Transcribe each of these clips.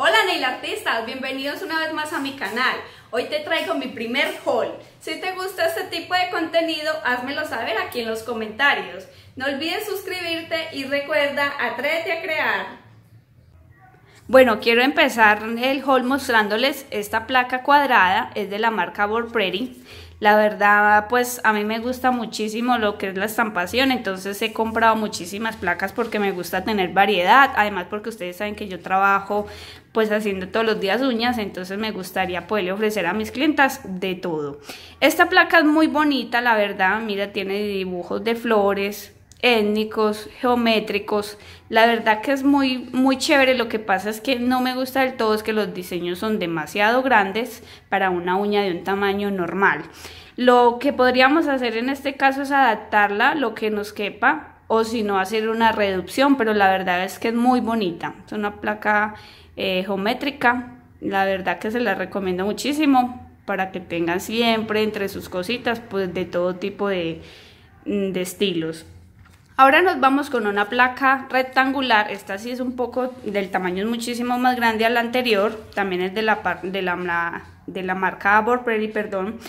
Hola Neil Artistas, bienvenidos una vez más a mi canal. Hoy te traigo mi primer haul. Si te gusta este tipo de contenido, házmelo saber aquí en los comentarios. No olvides suscribirte y recuerda, atrévete a crear. Bueno, quiero empezar el haul mostrándoles esta placa cuadrada, es de la marca Pretty la verdad, pues a mí me gusta muchísimo lo que es la estampación, entonces he comprado muchísimas placas porque me gusta tener variedad, además porque ustedes saben que yo trabajo pues haciendo todos los días uñas, entonces me gustaría poderle ofrecer a mis clientas de todo. Esta placa es muy bonita, la verdad, mira, tiene dibujos de flores, étnicos, geométricos. La verdad que es muy, muy chévere. Lo que pasa es que no me gusta del todo es que los diseños son demasiado grandes para una uña de un tamaño normal. Lo que podríamos hacer en este caso es adaptarla lo que nos quepa o si no hacer una reducción, pero la verdad es que es muy bonita. Es una placa eh, geométrica. La verdad que se la recomiendo muchísimo para que tengan siempre entre sus cositas pues de todo tipo de mm, estilos. Ahora nos vamos con una placa rectangular, esta sí es un poco, del tamaño es muchísimo más grande a la anterior, también es de la, de la, de la marca perdón,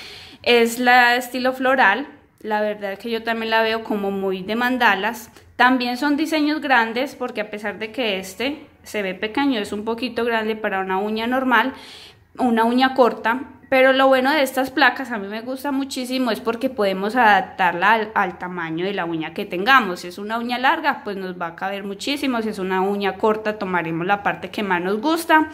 es la estilo floral, la verdad es que yo también la veo como muy de mandalas, también son diseños grandes porque a pesar de que este se ve pequeño, es un poquito grande para una uña normal, una uña corta, pero lo bueno de estas placas, a mí me gusta muchísimo, es porque podemos adaptarla al, tamaño de la uña que tengamos. Si es una uña larga, pues nos va a caber muchísimo. Si es una uña corta, tomaremos la parte que más nos gusta.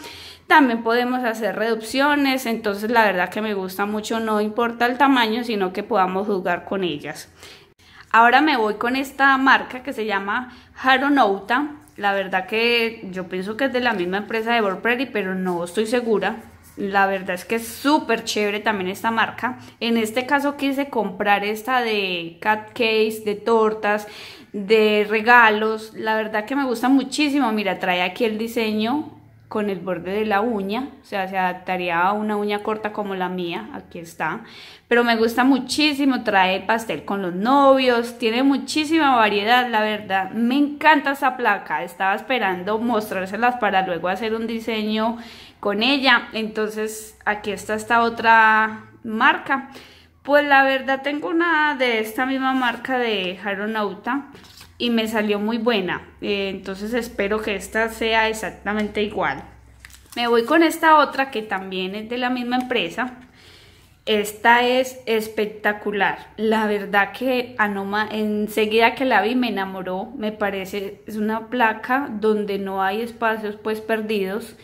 También podemos hacer reducciones, entonces la verdad que me gusta mucho, no importa el tamaño, sino que podamos jugar con ellas. Ahora me voy con esta marca que se llama Haronauta. La verdad que yo pienso que es de la misma empresa de Burberry, pero no estoy segura. La verdad es que es súper chévere también esta marca. En este caso quise comprar esta de cat de tortas, de regalos. La verdad que me gusta muchísimo. Mira, trae aquí el diseño con el borde de la uña, o sea, se adaptaría a una uña corta como la mía, aquí está, pero me gusta muchísimo, trae pastel con los novios, tiene muchísima variedad, la verdad, me encanta esa placa, estaba esperando mostrárselas para luego hacer un diseño con ella. Entonces aquí está esta otra marca. Pues la verdad tengo una de esta misma marca de Jaronauta y me salió muy buena. Eh, entonces espero que esta sea exactamente igual. Me voy con esta otra que también es de la misma empresa. Esta es espectacular. La verdad que Anoma, ah, enseguida que la vi, me enamoró. Me parece, es una placa donde no hay espacios pues perdidos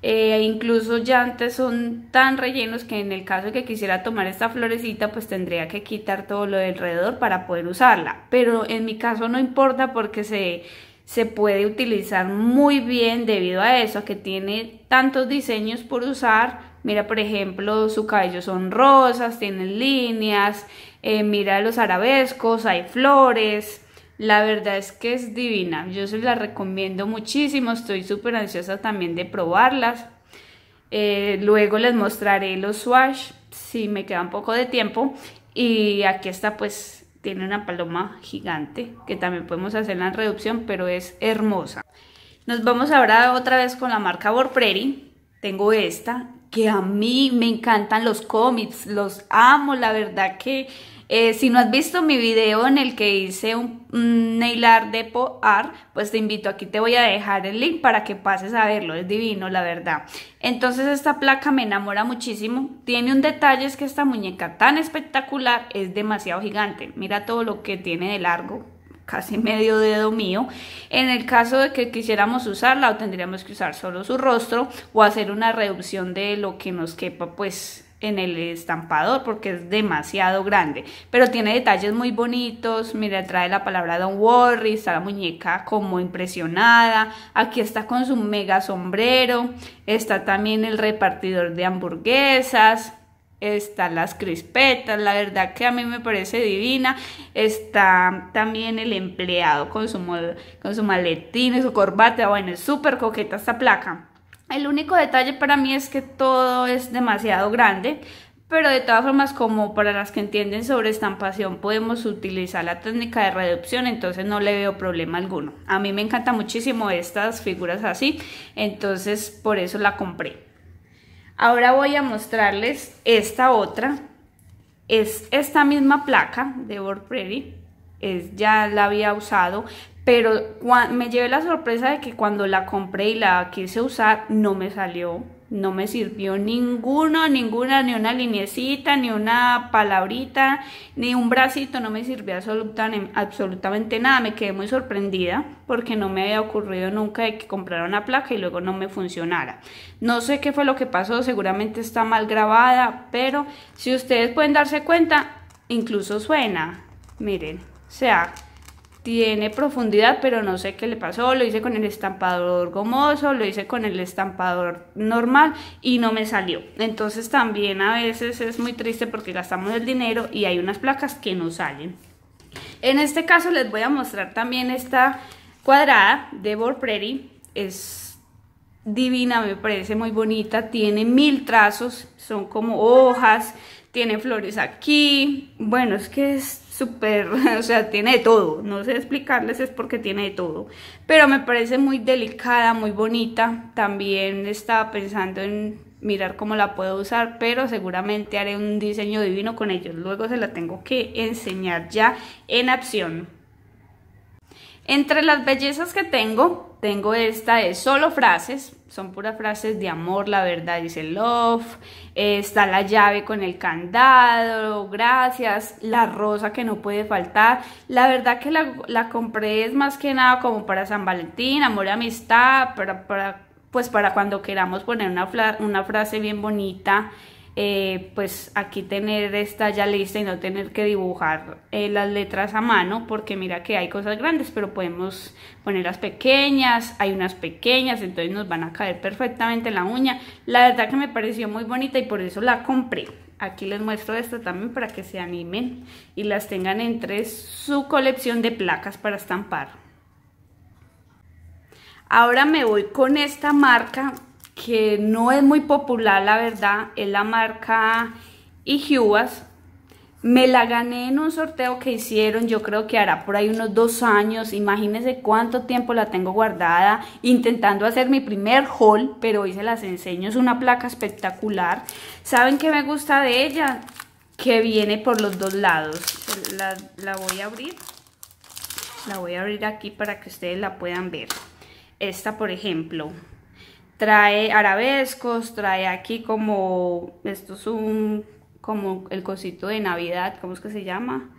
e incluso ya antes son tan rellenos que en el caso que quisiera tomar esta florecita pues tendría que quitar todo lo de alrededor para poder usarla pero en mi caso no importa porque se, se puede utilizar muy bien debido a eso que tiene tantos diseños por usar mira por ejemplo su cabello son rosas tienen líneas eh, mira los arabescos hay flores la verdad es que es divina. Yo se la recomiendo muchísimo. Estoy súper ansiosa también de probarlas. Eh, luego les mostraré los swash si me queda un poco de tiempo. Y aquí está pues tiene una paloma gigante que también podemos hacer la reducción pero es hermosa. Nos vamos ahora otra vez con la marca Borpreri. Tengo esta que a mí me encantan los cómics, los amo, la verdad que eh, si no has visto mi video en el que hice un, nail art de POAR, pues te invito, aquí te voy a dejar el link para que pases a verlo, es divino la verdad. Entonces esta placa me enamora muchísimo, tiene un detalle es que esta muñeca tan espectacular es demasiado gigante, mira todo lo que tiene de largo, casi medio dedo mío. En el caso de que quisiéramos usarla, o tendríamos que usar solo su rostro o hacer una reducción de lo que nos quepa, pues en el estampador porque es demasiado grande. Pero tiene detalles muy bonitos. Mira, trae la palabra Don Worry, está la muñeca como impresionada. Aquí está con su mega sombrero. Está también el repartidor de hamburguesas. Están las crispetas, la verdad que a mí me parece divina. Está también el empleado con su, con su maletín y su corbata. Bueno, es súper coqueta esta placa. El único detalle para mí es que todo es demasiado grande, pero de todas formas como para las que entienden sobre estampación podemos utilizar la técnica de reducción, entonces no le veo problema alguno. A mí me encantan muchísimo estas figuras así, entonces por eso la compré. Ahora voy a mostrarles esta otra, es esta misma placa de Board Prairie, es, ya la había usado, pero me llevé la sorpresa de que cuando la compré y la quise usar, no me salió, no me sirvió ninguno, ninguna, ni una linecita, ni una palabrita, ni un bracito, no me sirvió absolutamente nada, me quedé muy sorprendida porque no me había ocurrido nunca de que comprara una placa y luego no me funcionara. No sé qué fue lo que pasó, seguramente está mal grabada, pero si ustedes pueden darse cuenta, incluso suena, miren, o sea, tiene profundidad, pero no sé qué le pasó, lo hice con el estampador gomoso, lo hice con el estampador normal y no me salió. Entonces también a veces es muy triste porque gastamos el dinero y hay unas placas que no salen. En este caso les voy a mostrar también esta cuadrada de Borpreri, es divina, me parece muy bonita, tiene mil trazos, son como hojas, tiene flores aquí, bueno, es que es súper, o sea, tiene de todo. No sé explicarles, es porque tiene de todo. Pero me parece muy delicada, muy bonita. También estaba pensando en mirar cómo la puedo usar, pero seguramente haré un diseño divino con ellos. Luego se la tengo que enseñar ya en acción. Entre las bellezas que tengo, tengo esta de solo frases, son puras frases de amor, la verdad dice love, eh, está la llave con el candado, gracias, la rosa que no puede faltar, la verdad que la, compré es más que nada como para San Valentín, amor y amistad, para, pues para cuando queramos poner una, una frase bien bonita eh, pues aquí tener esta ya lista y no tener que dibujar eh, las letras a mano, porque mira que hay cosas grandes, pero podemos poner las pequeñas, hay unas pequeñas, entonces nos van a caer perfectamente en la uña. La verdad que me pareció muy bonita y por eso la compré. Aquí les muestro esta también para que se animen y las tengan entre su colección de placas para estampar. Ahora me voy con esta marca que no es muy popular, la verdad, es la marca Iguas Me la gané en un sorteo que hicieron, yo creo que hará por ahí unos dos años, imagínense cuánto tiempo la tengo guardada, intentando hacer mi primer haul, pero hoy se las enseño, es una placa espectacular. ¿Saben qué me gusta de ella? Que viene por los dos lados, la voy a abrir, la voy a abrir aquí para que ustedes la puedan ver. Esta por ejemplo, trae arabescos, trae aquí como, esto es un, como el cosito de Navidad, ¿cómo es que se llama?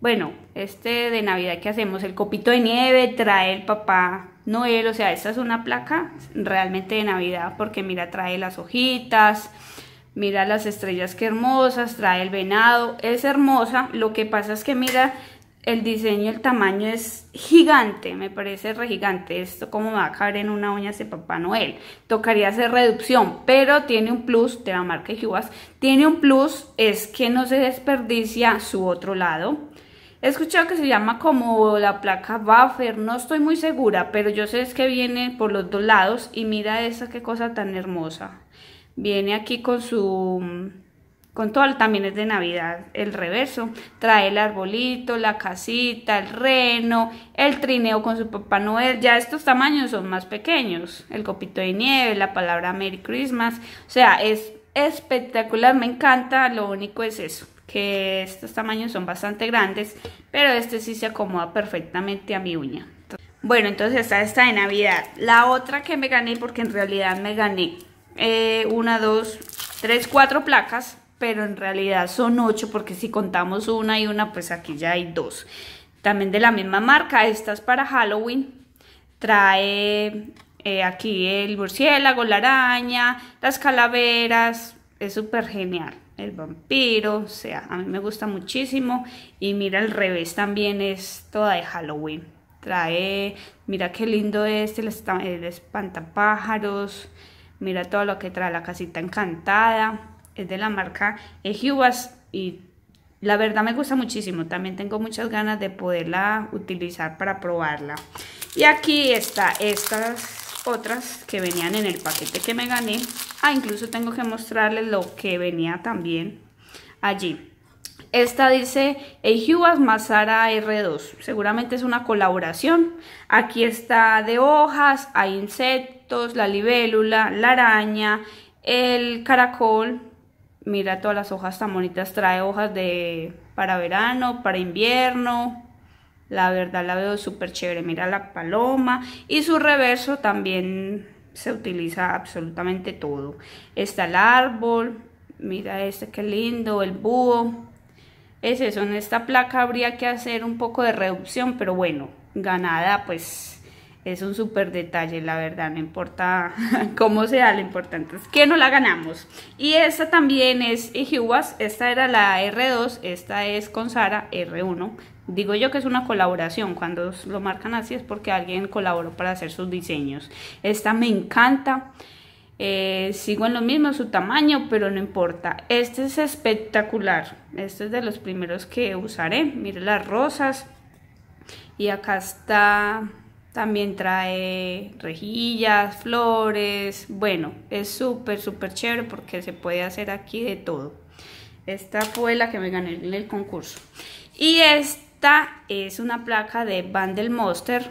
Bueno, este de Navidad que hacemos, el copito de nieve, trae el papá Noel, o sea, esta es una placa realmente de Navidad, porque mira, trae las hojitas, mira las estrellas que hermosas, trae el venado, es hermosa, lo que pasa es que mira, el diseño, el tamaño es gigante, me parece re gigante. Esto como me va a caber en una uña de Papá Noel. Tocaría hacer reducción, pero tiene un plus de la marca jugas. Tiene un plus, es que no se desperdicia su otro lado. He escuchado que se llama como la placa buffer, no estoy muy segura, pero yo sé es que viene por los dos lados y mira esa qué cosa tan hermosa. Viene aquí con su con todo, también es de Navidad el reverso. Trae el arbolito, la casita, el reno, el trineo con su Papá Noel. Ya estos tamaños son más pequeños. El copito de nieve, la palabra Merry Christmas. O sea, es espectacular, me encanta. Lo único es eso, que estos tamaños son bastante grandes, pero este sí se acomoda perfectamente a mi uña. Bueno, entonces está esta de Navidad. La otra que me gané, porque en realidad me gané eh, una, dos, tres, cuatro placas pero en realidad son ocho porque si contamos una y una, pues aquí ya hay dos. También de la misma marca, estas para Halloween. Trae eh, aquí el murciélago, la araña, las calaveras. Es súper genial. El vampiro, o sea, a mí me gusta muchísimo. Y mira, al revés también es toda de Halloween. Trae, mira qué lindo es el espantapájaros. Mira todo lo que trae la casita encantada es de la marca Ejubas, eh, y la verdad me gusta muchísimo. También tengo muchas ganas de poderla utilizar para probarla. Y aquí está estas otras que venían en el paquete que me gané. Ah, incluso tengo que mostrarles lo que venía también allí. Esta dice Ejubas eh, Mazara R2. Seguramente es una colaboración. Aquí está de hojas, hay insectos, la libélula, la araña, el caracol, mira todas las hojas tan bonitas, trae hojas de para verano, para invierno. La verdad la veo súper chévere, mira la paloma y su reverso también se utiliza absolutamente todo. Está el árbol, mira este qué lindo, el búho. Es eso, en esta placa habría que hacer un poco de reducción, pero bueno, ganada pues es un súper detalle, la verdad, no importa cómo sea, lo importante es que no la ganamos. Y esta también es Ijuas, esta era la R2, esta es con Sara R1. Digo yo que es una colaboración, cuando lo marcan así es porque alguien colaboró para hacer sus diseños. Esta me encanta, eh, sigo en lo mismo, su tamaño, pero no importa. Este es espectacular, este es de los primeros que usaré, mire las rosas. Y acá está también trae rejillas, flores. Bueno, es súper, súper chévere porque se puede hacer aquí de todo. Esta fue la que me gané en el concurso. Y esta es una placa de Bandel Monster.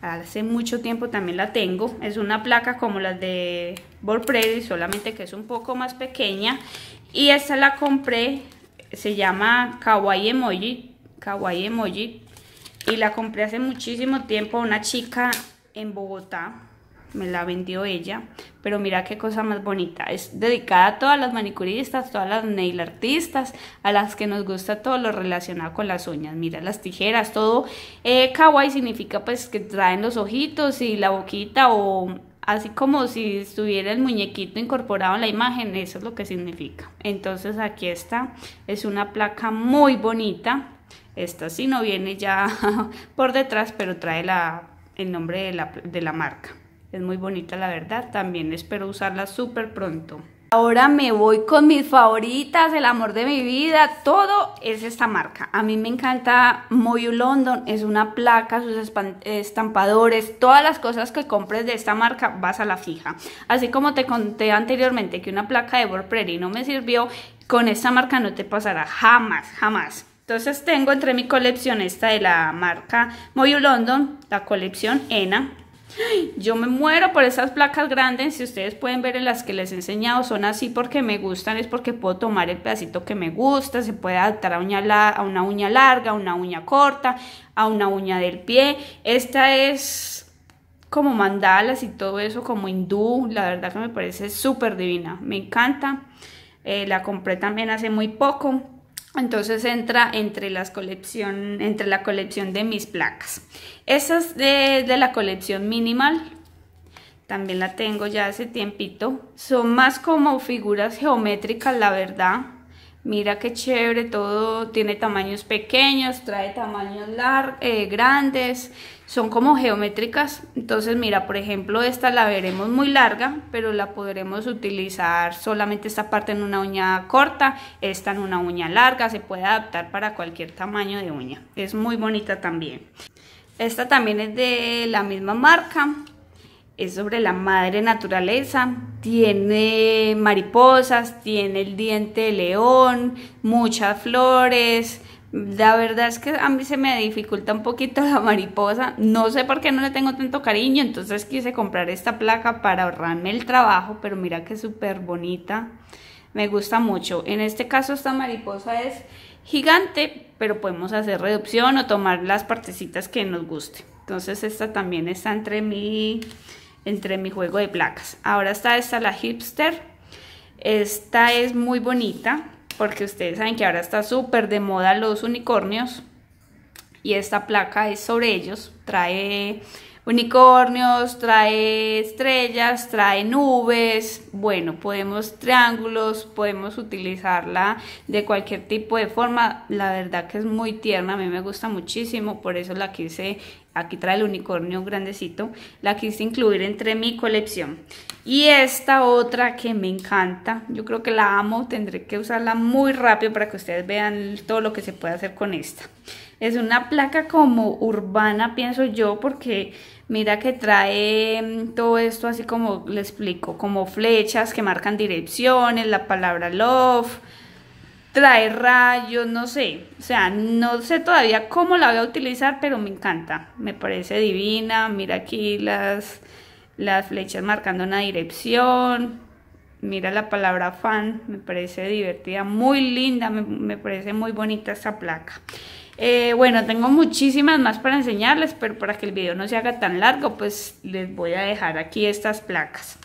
Hace mucho tiempo también la tengo. Es una placa como las de Borpredi, solamente que es un poco más pequeña. Y esta la compré. Se llama Kawaii Emoji. Kawaii Emoji y la compré hace muchísimo tiempo a una chica en Bogotá. Me la vendió ella, pero mira qué cosa más bonita. Es dedicada a todas las manicuristas, todas las nail artistas, a las que nos gusta todo lo relacionado con las uñas. Mira las tijeras, todo eh, kawaii significa pues que traen los ojitos y la boquita o así como si estuviera el muñequito incorporado en la imagen, eso es lo que significa. Entonces aquí está, es una placa muy bonita esta sí no viene ya por detrás, pero trae el nombre de la, marca. Es muy bonita la verdad, también espero usarla súper pronto. Ahora me voy con mis favoritas, el amor de mi vida, todo es esta marca. A mí me encanta Moyu London, es una placa, sus estampadores, todas las cosas que compres de esta marca vas a la fija. Así como te conté anteriormente que una placa de Burberry no me sirvió, con esta marca no te pasará jamás, jamás. Entonces tengo entre mi colección esta de la marca Moyu London, la colección ENA. Yo me muero por esas placas grandes, si ustedes pueden ver en las que les he enseñado, son así porque me gustan, es porque puedo tomar el pedacito que me gusta, se puede adaptar a, una uña larga, a una uña corta, a una uña del pie. Esta es como mandalas y todo eso, como hindú, la verdad que me parece súper divina, me encanta. Eh, la compré también hace muy poco, entonces entra entre, las colección, entre la colección de mis placas. esas de, la colección minimal. También la tengo ya hace tiempito. Son más como figuras geométricas, la verdad. Mira qué chévere, todo tiene tamaños pequeños, trae tamaños eh, grandes, son como geométricas. Entonces, mira, por ejemplo, esta la veremos muy larga, pero la podremos utilizar solamente esta parte en una uña corta, esta en una uña larga, se puede adaptar para cualquier tamaño de uña. Es muy bonita también. Esta también es de la misma marca, es sobre la madre naturaleza, tiene mariposas, tiene el diente de león, muchas flores, la verdad es que a mí se me dificulta un poquito la mariposa. No sé por qué no le tengo tanto cariño. Entonces quise comprar esta placa para ahorrarme el trabajo. Pero mira que súper bonita. Me gusta mucho. En este caso esta mariposa es gigante. Pero podemos hacer reducción o tomar las partecitas que nos guste. Entonces esta también está entre mi, entre mi juego de placas. Ahora está esta la hipster. Esta es muy bonita porque ustedes saben que ahora está súper de moda los unicornios y esta placa es sobre ellos, trae unicornios, trae estrellas, trae nubes, bueno, podemos triángulos, podemos utilizarla de cualquier tipo de forma, la verdad que es muy tierna, a mí me gusta muchísimo, por eso la quise, aquí trae el unicornio grandecito, la quise incluir entre mi colección. Y esta otra que me encanta, yo creo que la amo, tendré que usarla muy rápido para que ustedes vean todo lo que se puede hacer con esta. Es una placa como urbana, pienso yo, porque Mira que trae mm, todo esto así como le explico, como flechas que marcan direcciones, la palabra love, trae rayos, no sé. O sea, no sé todavía cómo la voy a utilizar, pero me encanta. Me parece divina. Mira aquí las, las flechas marcando una dirección. Mira la palabra fan, me parece divertida, muy linda, me, me parece muy bonita esta placa. Eh, bueno, tengo muchísimas más para enseñarles, pero para que el video no se haga tan largo, pues les voy a dejar aquí estas placas.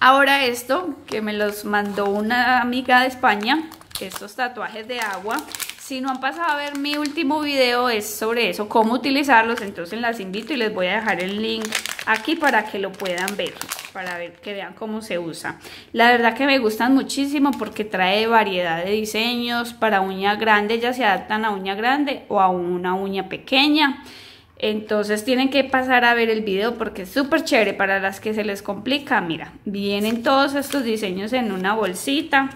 Ahora esto, que me los mandó una amiga de España, estos tatuajes de agua, si no han pasado a ver mi último video es sobre eso, cómo utilizarlos, entonces las invito y les voy a dejar el link aquí para que lo puedan ver, para ver que vean cómo se usa. La verdad que me gustan muchísimo porque trae variedad de diseños para uña grande, ya se adaptan a uña grande o a una uña pequeña. Entonces tienen que pasar a ver el video porque es súper chévere para las que se les complica. Mira, vienen todos estos diseños en una bolsita.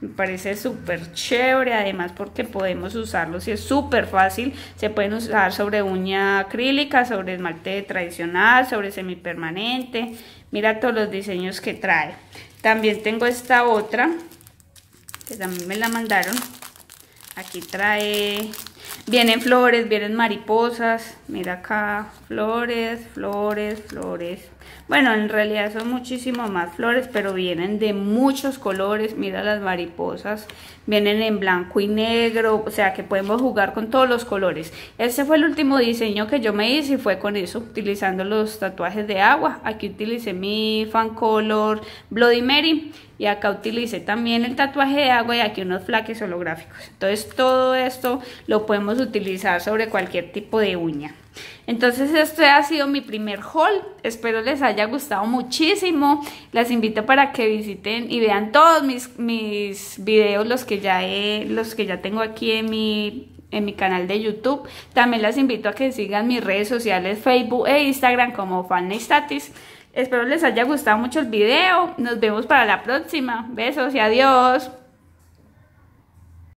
Me parece súper chévere, además porque podemos usarlo y es súper fácil. Se pueden usar sobre uña acrílica, sobre esmalte tradicional, sobre semipermanente. Mira todos los diseños que trae. También tengo esta otra, que también me la mandaron. Aquí trae, vienen flores, vienen mariposas. Mira acá, flores, flores, flores bueno, en realidad son muchísimas más flores, pero vienen de muchos colores. Mira las mariposas, vienen en blanco y negro, o sea que podemos jugar con todos los colores. Este fue el último diseño que yo me hice y fue con eso, utilizando los tatuajes de agua. Aquí utilicé mi fan color Bloody Mary y acá utilicé también el tatuaje de agua y aquí unos flaques holográficos. Entonces todo esto lo podemos utilizar sobre cualquier tipo de uña. Entonces este ha sido mi primer haul, espero les haya gustado muchísimo, las invito para que visiten y vean todos mis, mis videos, los que, ya he, los que ya tengo aquí en mi en mi canal de YouTube. También las invito a que sigan mis redes sociales Facebook e Instagram como Fanny Statis. Espero les haya gustado mucho el video. Nos vemos para la próxima. Besos y adiós.